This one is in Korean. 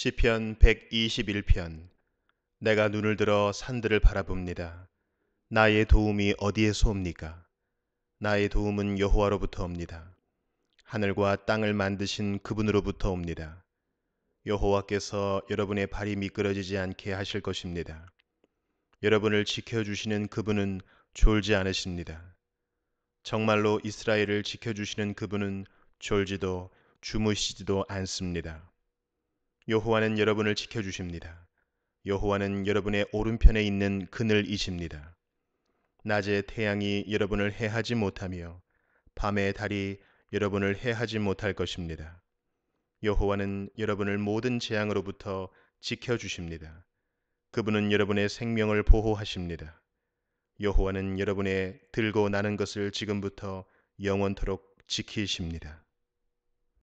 시편 121편 내가 눈을 들어 산들을 바라봅니다. 나의 도움이 어디에서 옵니까? 나의 도움은 여호와로부터 옵니다. 하늘과 땅을 만드신 그분으로부터 옵니다. 여호와께서 여러분의 발이 미끄러지지 않게 하실 것입니다. 여러분을 지켜주시는 그분은 졸지 않으십니다. 정말로 이스라엘을 지켜주시는 그분은 졸지도 주무시지도 않습니다. 여호와는 여러분을 지켜주십니다. 여호와는 여러분의 오른편에 있는 그늘이십니다. 낮에 태양이 여러분을 해하지 못하며 밤에 달이 여러분을 해하지 못할 것입니다. 여호와는 여러분을 모든 재앙으로부터 지켜주십니다. 그분은 여러분의 생명을 보호하십니다. 여호와는 여러분의 들고 나는 것을 지금부터 영원토록 지키십니다.